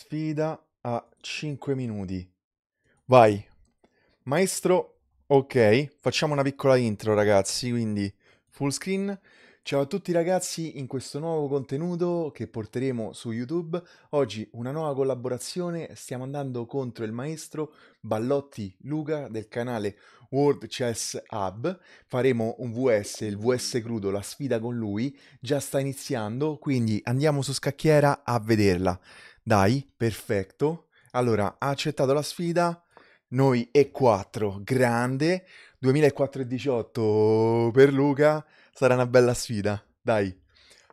Sfida a 5 minuti. Vai. Maestro, ok, facciamo una piccola intro ragazzi, quindi full screen. Ciao a tutti ragazzi, in questo nuovo contenuto che porteremo su YouTube, oggi una nuova collaborazione, stiamo andando contro il maestro Ballotti Luca del canale World Chess Hub, faremo un VS, il VS crudo, la sfida con lui, già sta iniziando, quindi andiamo su scacchiera a vederla. Dai, perfetto. Allora, ha accettato la sfida. Noi e 4, grande. 2418 per Luca. Sarà una bella sfida. Dai,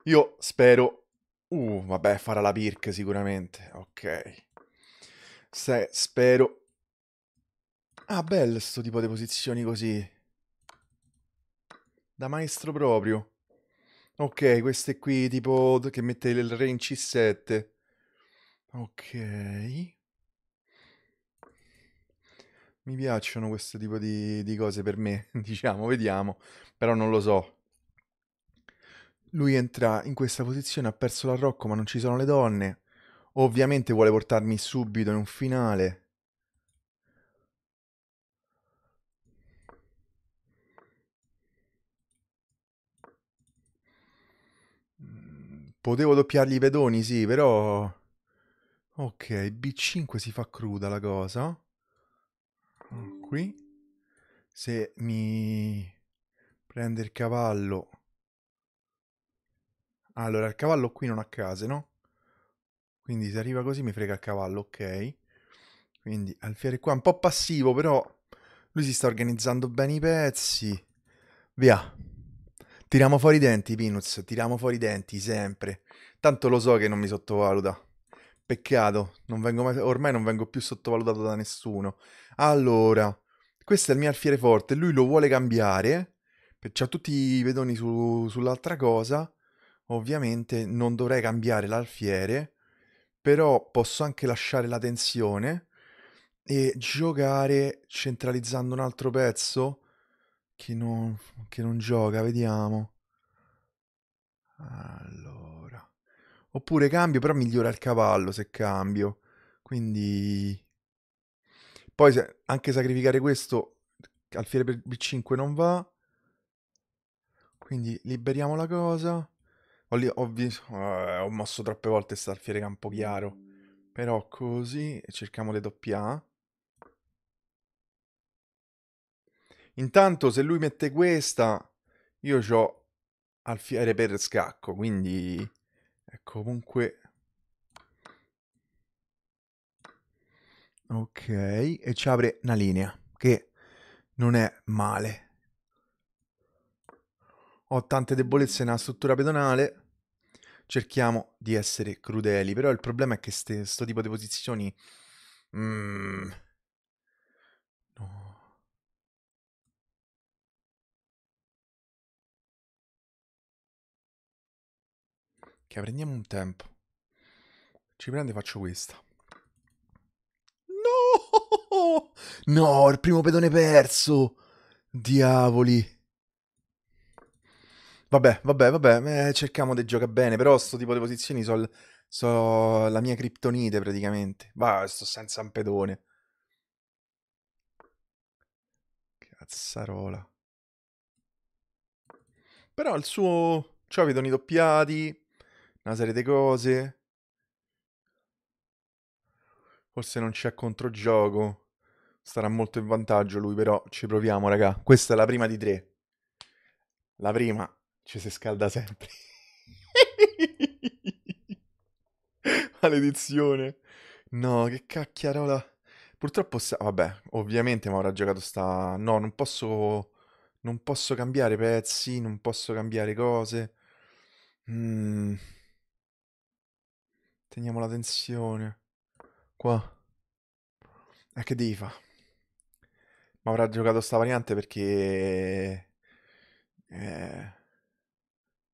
io spero... Uh, vabbè, farà la Pirk sicuramente. Ok. Se, spero... Ah, bello sto tipo di posizioni così. Da maestro proprio. Ok, queste qui tipo che mette il re in C7. Ok. Mi piacciono questo tipo di, di cose per me, diciamo, vediamo, però non lo so. Lui entra in questa posizione, ha perso la Rocco, ma non ci sono le donne. Ovviamente vuole portarmi subito in un finale. Potevo doppiargli i pedoni, sì, però... Ok, B5 si fa cruda la cosa. Mm, qui. Se mi prende il cavallo... Allora, il cavallo qui non ha case, no? Quindi se arriva così mi frega il cavallo, ok. Quindi alfiere qua, un po' passivo, però lui si sta organizzando bene i pezzi. Via. Tiriamo fuori i denti, Pinuz, tiriamo fuori i denti, sempre. Tanto lo so che non mi sottovaluta. Peccato, non mai, ormai non vengo più sottovalutato da nessuno. Allora, questo è il mio alfiere forte, lui lo vuole cambiare, ha tutti i pedoni su, sull'altra cosa, ovviamente non dovrei cambiare l'alfiere, però posso anche lasciare la tensione e giocare centralizzando un altro pezzo che non, che non gioca, vediamo. Allora... Oppure cambio, però migliora il cavallo se cambio. Quindi... Poi se, anche sacrificare questo alfiere per B5 non va. Quindi liberiamo la cosa. Ho, ho, vis- eh, ho mosso troppe volte questo alfiere campo chiaro. Però così, cerchiamo le doppie A. Intanto se lui mette questa, io ho alfiere per scacco, quindi Comunque... Ok, e ci apre una linea, che non è male. Ho tante debolezze nella struttura pedonale, cerchiamo di essere crudeli, però il problema è che questo tipo di posizioni... Mm, no, Che prendiamo un tempo. Ci prende e faccio questa. No! No, il primo pedone perso! Diavoli! Vabbè, vabbè, vabbè, eh, cerchiamo di giocare bene, però sto tipo di posizioni sono so la mia criptonite praticamente. Va, sto senza un pedone. Cazzarola. Però il suo... Cioè, vedono i doppiati, una serie di cose. Forse non c'è controgioco. Starà molto in vantaggio lui, però ci proviamo, raga. Questa è la prima di tre. La prima ci si scalda sempre. Maledizione. No, che cacchiarola. Purtroppo, sa- vabbè, ovviamente ma avrà giocato sta... No, non posso... Non posso cambiare pezzi, non posso cambiare cose. Mmm... Teniamo la tensione. Qua. E eh, che devi fare? Ma avrà giocato sta variante perché... Eh...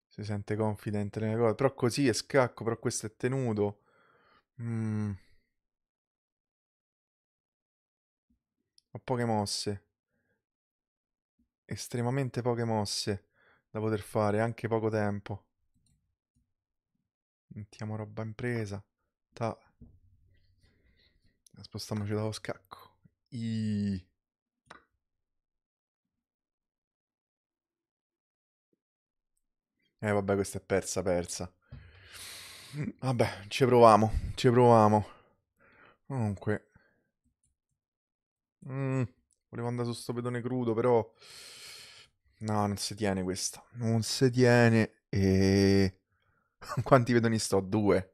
Si sente confidente nelle cose. Però così è scacco, però questo è tenuto. Mm. Ho poche mosse. Estremamente poche mosse da poter fare, anche poco tempo. Mettiamo roba in presa. Ta. Spostiamoci dallo scacco. I. Eh vabbè, questa è persa, persa. Vabbè, ci proviamo, ci proviamo. Comunque. Mm, volevo andare su sto pedone crudo, però... No, non si tiene questa. Non si tiene e... Quanti pedoni sto? Due.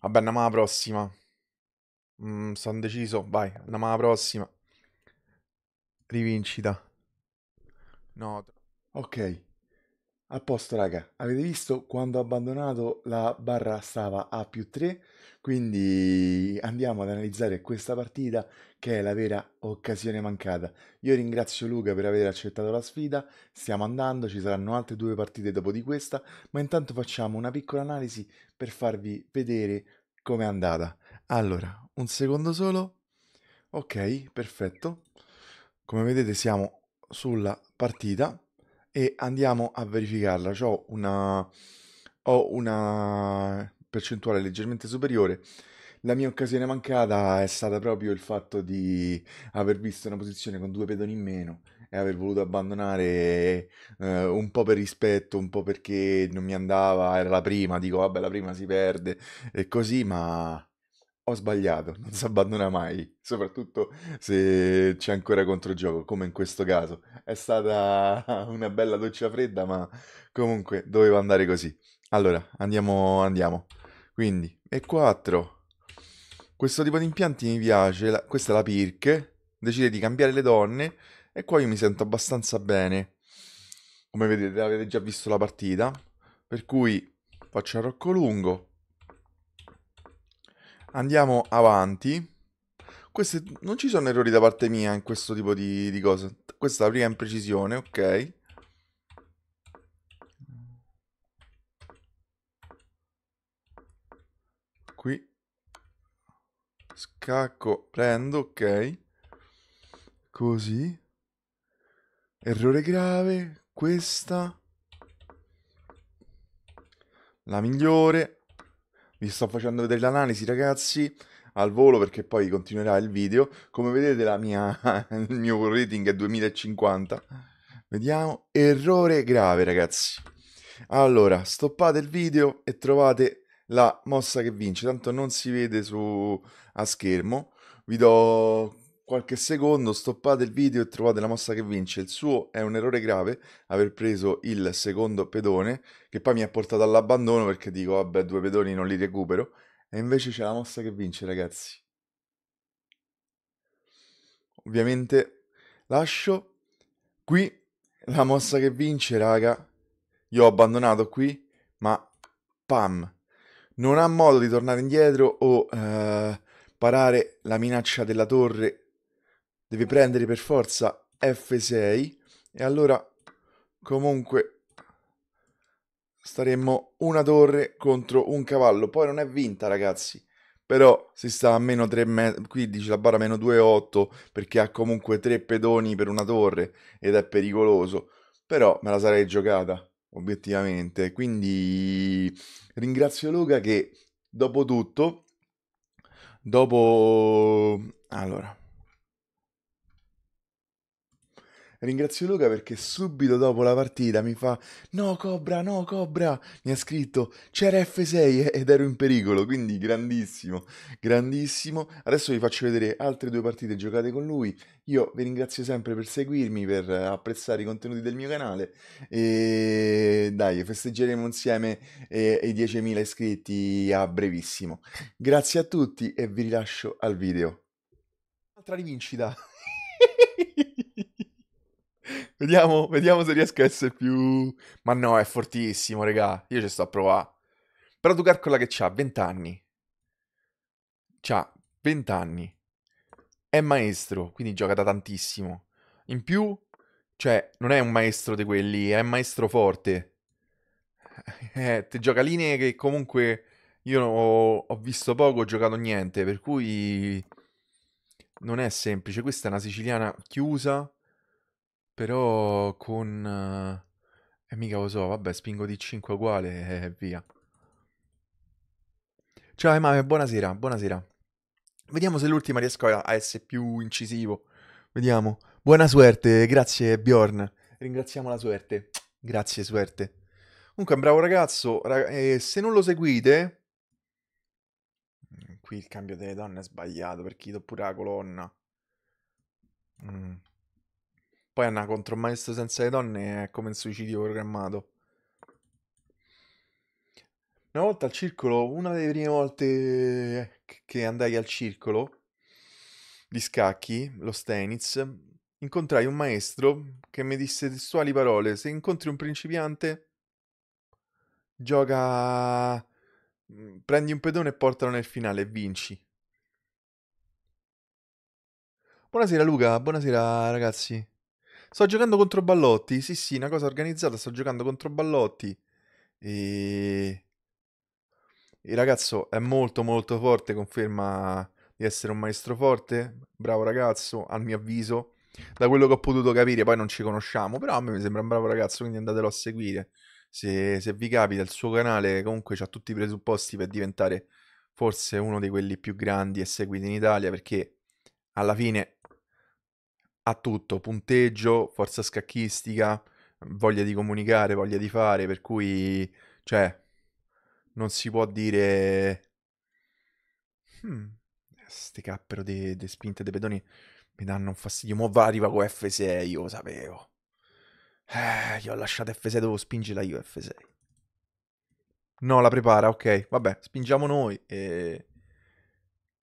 Vabbè, andiamo alla prossima. Mm, sono deciso. Vai, andiamo alla prossima. Rivincita. No. Ok. A posto, raga. Avete visto quando ho abbandonato la barra stava a più 3? Quindi andiamo ad analizzare questa partita che è la vera occasione mancata. Io ringrazio Luca per aver accettato la sfida, stiamo andando, ci saranno altre due partite dopo di questa, ma intanto facciamo una piccola analisi per farvi vedere com'è andata. Allora, un secondo solo. Ok, perfetto. Come vedete siamo sulla partita e andiamo a verificarla. Ho una, ho una percentuale leggermente superiore. La mia occasione mancata è stata proprio il fatto di aver visto una posizione con due pedoni in meno e aver voluto abbandonare eh, un po' per rispetto, un po' perché non mi andava, era la prima, dico vabbè la prima si perde e così, ma ho sbagliato, non si abbandona mai, soprattutto se c'è ancora controgioco, come in questo caso. È stata una bella doccia fredda, ma comunque doveva andare così. Allora, andiamo, andiamo. Quindi, E4. Questo tipo di impianti mi piace, la, questa è la Pirk, decide di cambiare le donne e qua io mi sento abbastanza bene. Come vedete avete già visto la partita, per cui faccio un lungo, Andiamo avanti. Queste, non ci sono errori da parte mia in questo tipo di, di cose. Questa è la prima imprecisione, ok. Qui. Scacco, prendo, ok. Così. Errore grave. Questa. La migliore vi sto facendo vedere l'analisi ragazzi al volo perché poi continuerà il video. Come vedete la mia, il mio rating è 2050. Vediamo, errore grave ragazzi. Allora, stoppate il video e trovate la mossa che vince, tanto non si vede su a schermo. Vi do qualche secondo, stoppate il video e trovate la mossa che vince. Il suo è un errore grave, aver preso il secondo pedone, che poi mi ha portato all'abbandono perché dico, vabbè, due pedoni non li recupero. E invece c'è la mossa che vince, ragazzi. Ovviamente lascio qui la mossa che vince, raga. Io ho abbandonato qui, ma pam. Non ha modo di tornare indietro o eh, parare la minaccia della torre Devi prendere per forza F6 e allora comunque staremmo una torre contro un cavallo. Poi non è vinta ragazzi, però si sta a meno 3, qui dice la barra meno 2,8 perché ha comunque 3 pedoni per una torre ed è pericoloso. Però me la sarei giocata, obiettivamente. Quindi ringrazio Luca che dopo tutto, dopo... Allora, Ringrazio Luca perché subito dopo la partita mi fa no Cobra, no Cobra, mi ha scritto c'era F6 ed ero in pericolo, quindi grandissimo, grandissimo. Adesso vi faccio vedere altre due partite giocate con lui. Io vi ringrazio sempre per seguirmi, per apprezzare i contenuti del mio canale e dai, festeggeremo insieme i 10.000 iscritti a brevissimo. Grazie a tutti e vi rilascio al video. Altra rivincita. Vediamo, vediamo se riesco a essere più... Ma no, è fortissimo, regà. Io ci sto a provare. Però tu calcola che c'ha 20 anni. C'ha 20 anni. È maestro, quindi gioca da tantissimo. In più, cioè, non è un maestro di quelli, è un maestro forte. Eh, te gioca linee che comunque io ho, ho visto poco, ho giocato niente, per cui non è semplice. Questa è una siciliana chiusa però con... Eh, e mica lo so, vabbè, spingo di 5 uguale e via. Ciao Emame, eh, buonasera, buonasera. Vediamo se l'ultima riesco a essere più incisivo. Vediamo. Buona suerte, grazie Bjorn. Ringraziamo la suerte. Grazie, suerte. Comunque, un bravo ragazzo. ra- e se non lo seguite... Qui il cambio delle donne è sbagliato, perché do pure la colonna. Mm. Poi Anna contro un maestro senza le donne è come un suicidio programmato. Una volta al circolo, una delle prime volte che andai al circolo di scacchi, lo Stenitz, incontrai un maestro che mi disse testuali parole: Se incontri un principiante, gioca. Mm, prendi un pedone e portalo nel finale e vinci. Buonasera Luca, buonasera ragazzi. Sto giocando contro Ballotti. Sì, sì, una cosa organizzata. Sto giocando contro Ballotti. E... Il ragazzo è molto molto forte, conferma di essere un maestro forte. Bravo ragazzo, al mio avviso. Da quello che ho potuto capire, poi non ci conosciamo, però a me mi sembra un bravo ragazzo, quindi andatelo a seguire. Se, se vi capita, il suo canale comunque ha tutti i presupposti per diventare forse uno di quelli più grandi e seguiti in Italia, perché alla fine ha tutto, punteggio, forza scacchistica, voglia di comunicare, voglia di fare, per cui, cioè, non si può dire... Hmm, cappero di spinte dei pedoni mi danno un fastidio, mo va arriva con F6, io lo sapevo. Eh, io ho lasciato F6, devo spingerla io F6. No, la prepara, ok, vabbè, spingiamo noi e...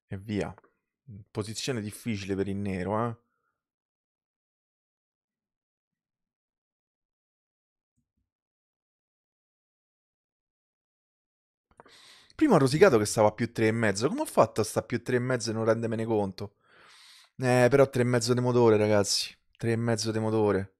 e via. Posizione difficile per il nero, eh. Prima ho rosicato che stava a più mezzo. Come ho fatto a sta più 3,5 e mezzo e non rendermene conto? Eh, però e mezzo di motore, ragazzi. e mezzo di motore.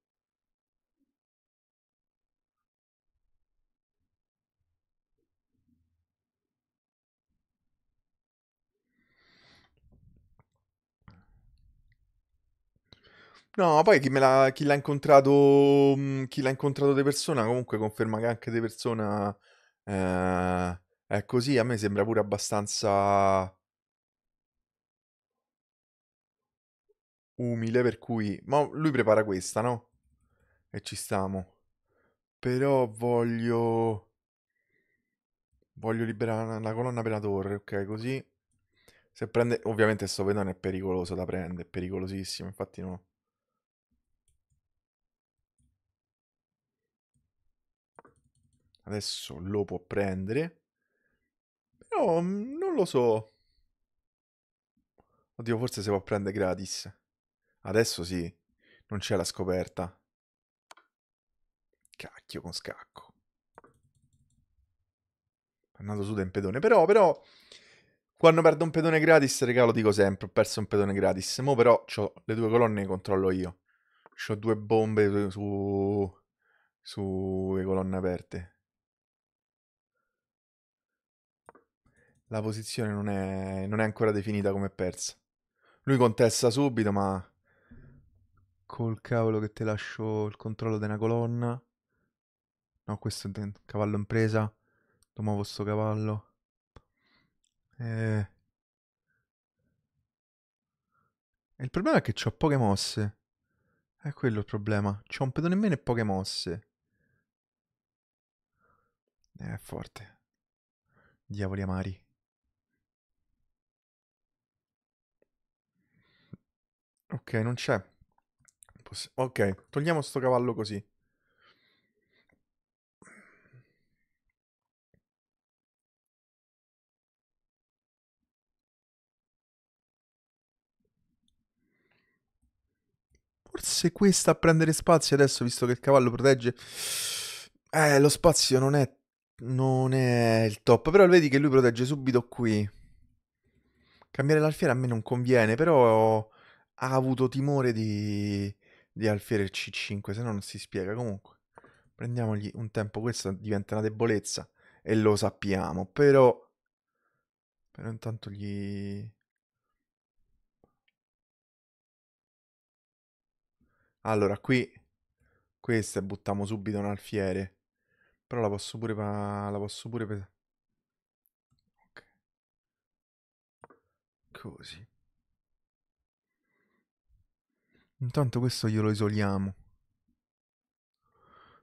No, poi chi, l'ha, chi l'ha incontrato, mm, chi l'ha incontrato di persona, comunque conferma che anche di persona eh, è così, a me sembra pure abbastanza umile, per cui... Ma lui prepara questa, no? E ci stiamo. Però voglio... Voglio liberare la colonna per la torre, ok, così. Se prende... Ovviamente sto pedone è pericoloso da prendere, è pericolosissimo, infatti no. Adesso lo può prendere. No, mm, non lo so. Oddio, forse si può prendere gratis. Adesso sì, non c'è la scoperta. Cacchio con scacco. Andato su da un pedone. Però, però, quando perdo un pedone gratis, regalo dico sempre, ho perso un pedone gratis. Mo però ho le due colonne le controllo io. Ho due bombe su... sulle colonne aperte. la posizione non è, non è ancora definita come persa. Lui contesta subito, ma col cavolo che ti lascio il controllo della colonna. No, questo è un cavallo in presa. Lo muovo sto cavallo. Eh. E... il problema è che ho poche mosse. È quello il problema. C'ho un pedone in meno e poche mosse. È forte. Diavoli amari. Ok, non c'è. Ok, togliamo sto cavallo così. Forse questa a prendere spazio adesso, visto che il cavallo protegge. Eh, lo spazio non è... Non è il top. Però vedi che lui protegge subito qui. Cambiare l'alfiere a me non conviene, però ha avuto timore di, di Alfiere il C5, se no non si spiega. Comunque, prendiamogli un tempo, questa diventa una debolezza e lo sappiamo, però... Però intanto gli... Allora, qui... Questa buttiamo subito un alfiere. Però la posso pure... la posso pure... Ok. Così. Intanto questo glielo isoliamo.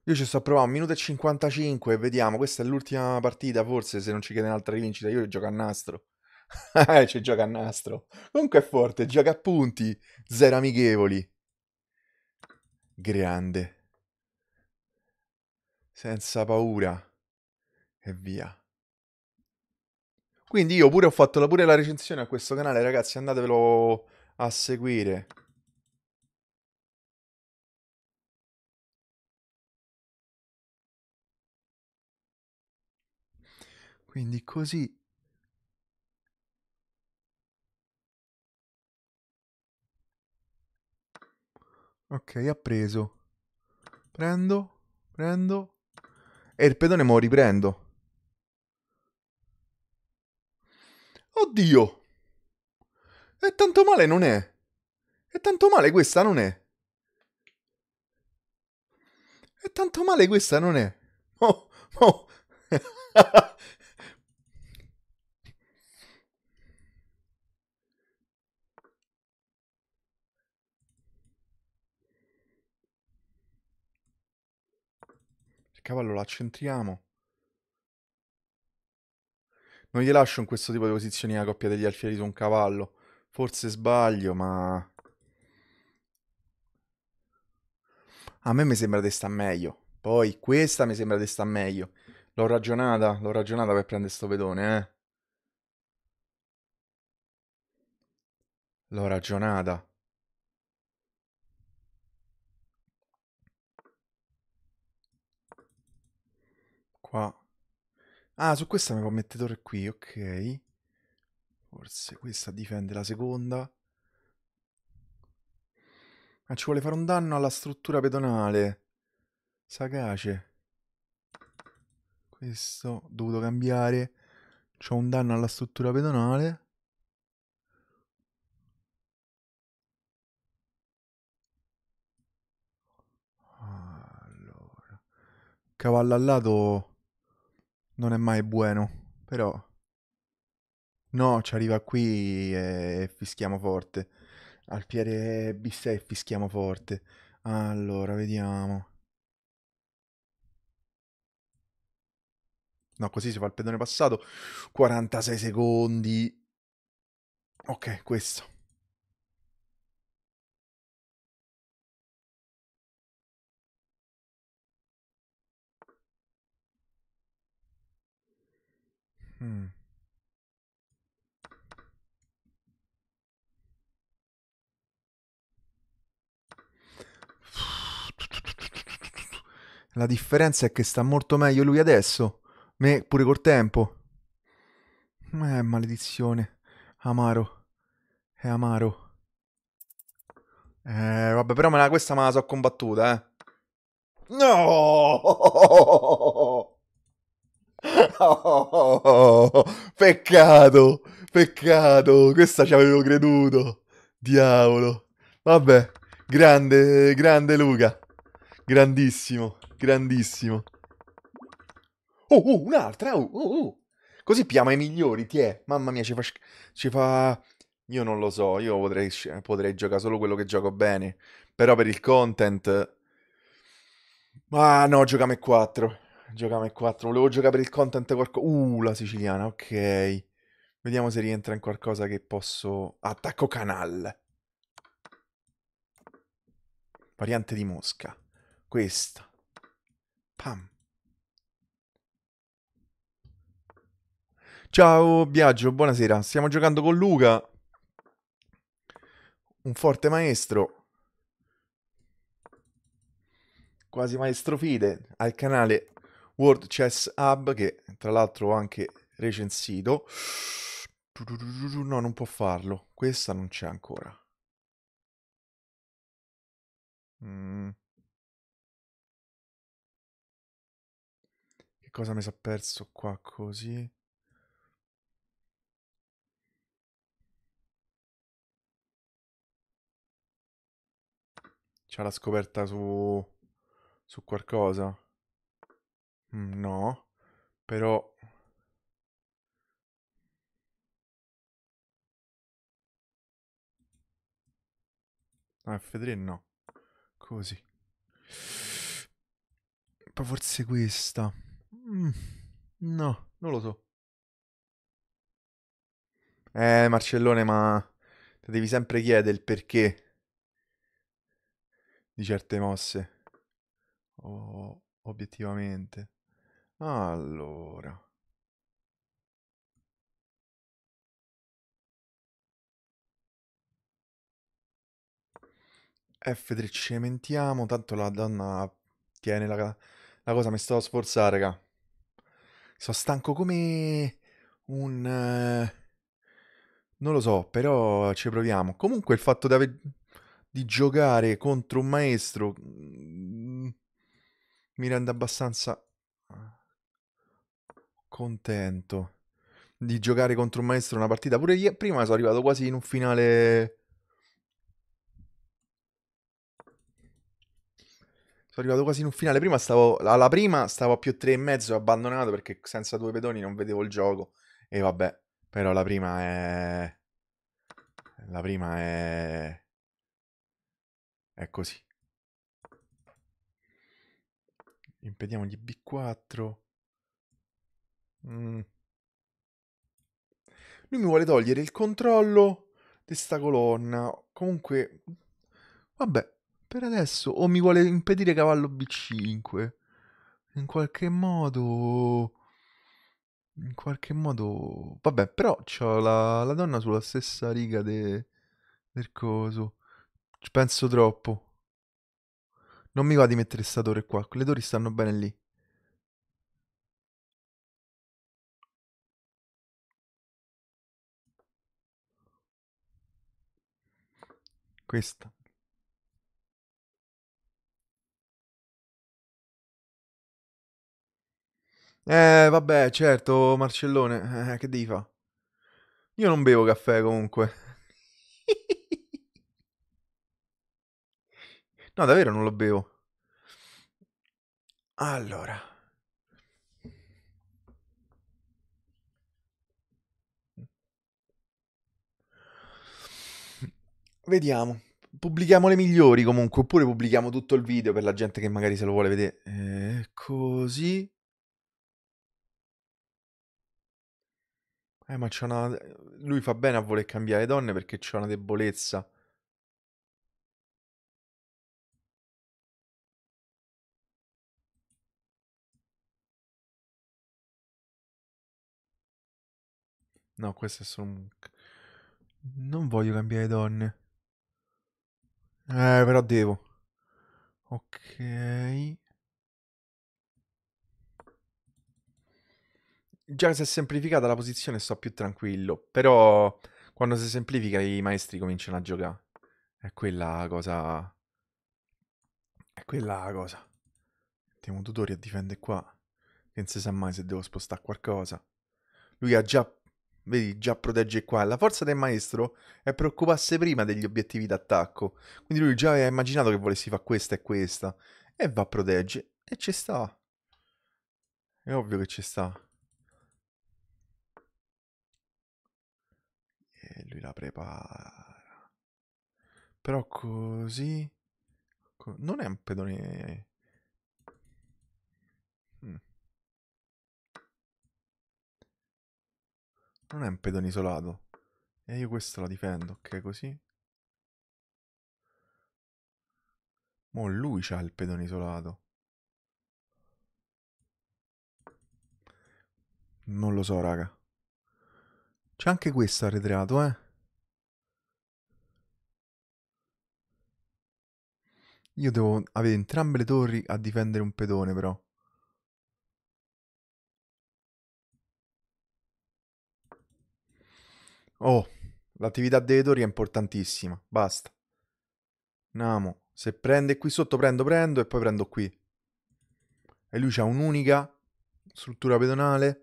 Io ci sto provando, minuto e 55, vediamo, questa è l'ultima partita, forse se non ci chiede un'altra rivincita, io gioco a nastro. Eh, ci gioca a nastro. Comunque è forte, gioca a punti, zero amichevoli. Grande. Senza paura. E via. Quindi io pure ho fatto la, pure la recensione a questo canale, ragazzi, andatevelo a seguire. Quindi così Ok, ha preso. Prendo, prendo. E il pedone mo riprendo. Oddio! E tanto male non è. E tanto male questa non è. E tanto male questa non è. Oh, oh. cavallo la accentriamo. Non gli lascio in questo tipo di posizioni la coppia degli alfieri su un cavallo. Forse sbaglio, ma... A me mi sembra di sta meglio. Poi questa mi sembra di sta meglio. L'ho ragionata, l'ho ragionata per prendere sto pedone, eh. L'ho ragionata. Qua. Ah, su questa mi può mettere torre qui, ok. Forse questa difende la seconda. Ma ah, ci vuole fare un danno alla struttura pedonale. Sagace. Questo ho dovuto cambiare. C'ho un danno alla struttura pedonale. Allora. Cavallo al lato non è mai buono, però... No, ci arriva qui e fischiamo forte. Alpiere B6 fischiamo forte. Allora, vediamo. No, così si fa il pedone passato. 46 secondi. Ok, questo. Hmm. La differenza è che sta molto meglio lui adesso, me pure col tempo. Eh, maledizione. Amaro. È amaro. Eh, vabbè, però me la, questa me la so combattuta, eh. No! Oh! peccato, peccato, questa ci avevo creduto, diavolo. Vabbè, grande, grande Luca, grandissimo, grandissimo. Oh, oh, un'altra, oh, oh, oh. Così piama i migliori, ti è. Mamma mia, ci fa... Ci fa... Io non lo so, io potrei, potrei giocare solo quello che gioco bene. Però per il content... Ah no, giocame 4. Giocava in 4. Volevo giocare per il content qualcosa. Uh, la siciliana, ok. Vediamo se rientra in qualcosa che posso... Attacco canal. Variante di mosca. Questa. Pam. Ciao Biagio, buonasera. Stiamo giocando con Luca. Un forte maestro. Quasi maestro fide al canale World Chess Hub, che tra l'altro ho anche recensito. No, non può farlo. Questa non c'è ancora. Mm. Che cosa mi sono perso qua così? C'è la scoperta su... su qualcosa? Mm, no, però... Ah, F3 no. Così. Poi forse questa. Mm, no, non lo so. Eh, Marcellone, ma te devi sempre chiedere il perché di certe mosse. Oh, obiettivamente. Allora. Eh, F3 ci cementiamo, tanto la donna tiene la, la cosa, mi sto a sforzare, raga. Sono stanco come un... Eh, non lo so, però ci proviamo. Comunque il fatto di, ave- di giocare contro un maestro mh, mm, mi rende abbastanza contento di giocare contro un maestro una partita. Pure io, prima sono arrivato quasi in un finale. Sono arrivato quasi in un finale. Prima stavo alla prima stavo a più tre e mezzo abbandonato perché senza due pedoni non vedevo il gioco. E vabbè, però la prima è. La prima è. È così. Impediamo Impediamogli B4. Mm. Lui mi vuole togliere il controllo di sta colonna. Comunque, vabbè, per adesso. O mi vuole impedire cavallo B5. In qualche modo... In qualche modo... Vabbè, però c'ho la, la donna sulla stessa riga de, del coso. Ci penso troppo. Non mi va di mettere sta torre qua. Le torri stanno bene lì. questa Eh, vabbè, certo, Marcellone, eh, che devi fa? Io non bevo caffè comunque. no, davvero non lo bevo. Allora. Vediamo. Pubblichiamo le migliori comunque, oppure pubblichiamo tutto il video per la gente che magari se lo vuole vedere. Eh, così. Eh, ma c'è una... Lui fa bene a voler cambiare donne perché c'è una debolezza. No, questo è solo un... Non voglio cambiare donne. Eh, però devo. Ok. Già se è semplificata la posizione sto più tranquillo, però quando si semplifica i maestri cominciano a giocare. È quella la cosa... È quella la cosa. Mettiamo Tutori a difendere qua, che non si sa mai se devo spostare qualcosa. Lui ha già Vedi, già protegge qua. La forza del maestro è preoccuparsi prima degli obiettivi d'attacco. Quindi lui già ha immaginato che volessi fare questa e questa. E va a protegge. E ci sta. È ovvio che ci sta. E lui la prepara. Però così... Non è un pedone... non è un pedone isolato. E io questo la difendo, ok, così. Mo' lui c'ha il pedone isolato. Non lo so, raga. C'è anche questo arretrato, eh. Io devo avere entrambe le torri a difendere un pedone, però. Oh, l'attività debitoria è importantissima, basta. Namo, se prende qui sotto prendo, prendo e poi prendo qui. E lui c'ha un'unica struttura pedonale.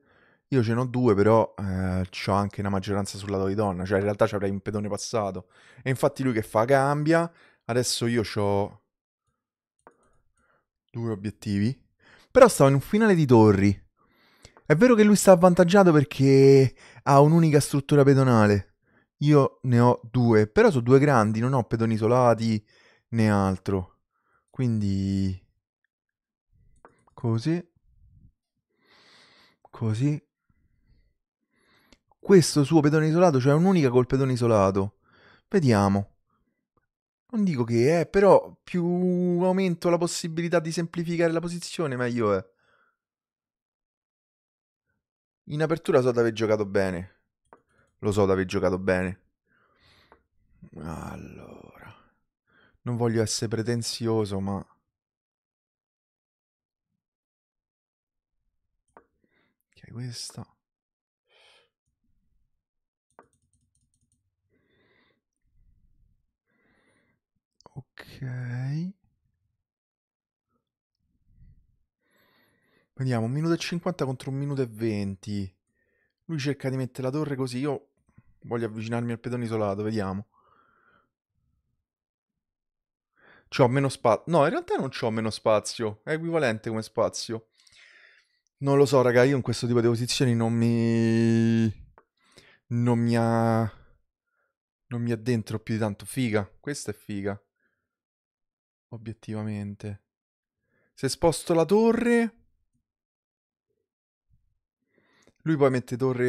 Io ce ne ho due, però eh, ho anche una maggioranza sul lato di donna, cioè in realtà ci avrei un pedone passato. E infatti lui che fa cambia, adesso io ho due obiettivi. Però stavo in un finale di torri. È vero che lui sta avvantaggiato perché ha un'unica struttura pedonale. Io ne ho due, però sono due grandi, non ho pedoni isolati né altro. Quindi... Così. Così. Questo suo pedone isolato, cioè un'unica col pedone isolato. Vediamo. Non dico che è, però più aumento la possibilità di semplificare la posizione, meglio è. In apertura so di aver giocato bene. Lo so di aver giocato bene. Allora. Non voglio essere pretenzioso, ma... Ok, questa... Ok. Vediamo, un minuto e 50 contro un minuto e 20. Lui cerca di mettere la torre così, io voglio avvicinarmi al pedone isolato, vediamo. C'ho meno spazio. No, in realtà non c'ho meno spazio, è equivalente come spazio. Non lo so, raga, io in questo tipo di posizioni non mi... Non mi ha... Non mi addentro più di tanto. Figa, questa è figa. Obiettivamente. Se sposto la torre... Lui poi mette torre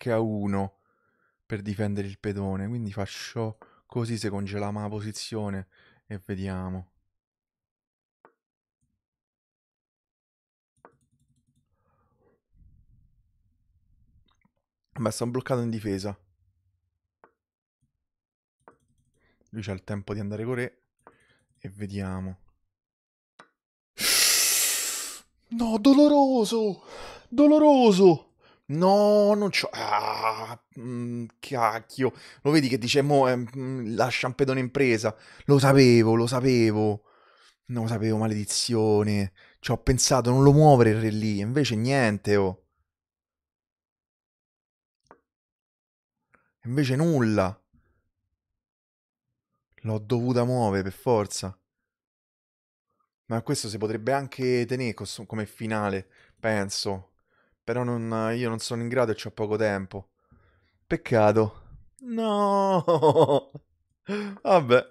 H1 per difendere il pedone, quindi faccio così se congeliamo la posizione e vediamo. Ma sono bloccato in difesa. Lui c'ha il tempo di andare con re e vediamo. No, doloroso! doloroso. No, non c'ho. Ah, mm, cacchio. Lo vedi che dice mo, eh, mh, mm, lascia un Lo sapevo, lo sapevo. Non lo sapevo, maledizione. Ci ho pensato, non lo muovere il re lì. Invece niente, oh. Invece nulla. L'ho dovuta muovere per forza. Ma questo si potrebbe anche tenere come finale, penso. Però non, io non sono in grado e ho poco tempo. Peccato. No. Vabbè.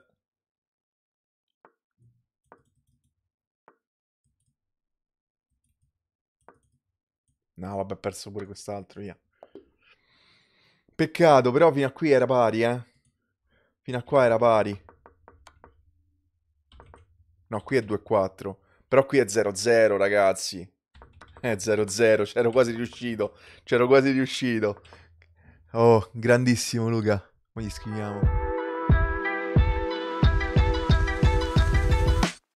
No, vabbè, ho perso pure quest'altro, via. Peccato, però fino a qui era pari, eh. Fino a qua era pari. No, qui è 2-4. Però qui è 0-0, ragazzi. Eh, 0-0, c'ero quasi riuscito, c'ero quasi riuscito. Oh, grandissimo Luca, come gli scriviamo?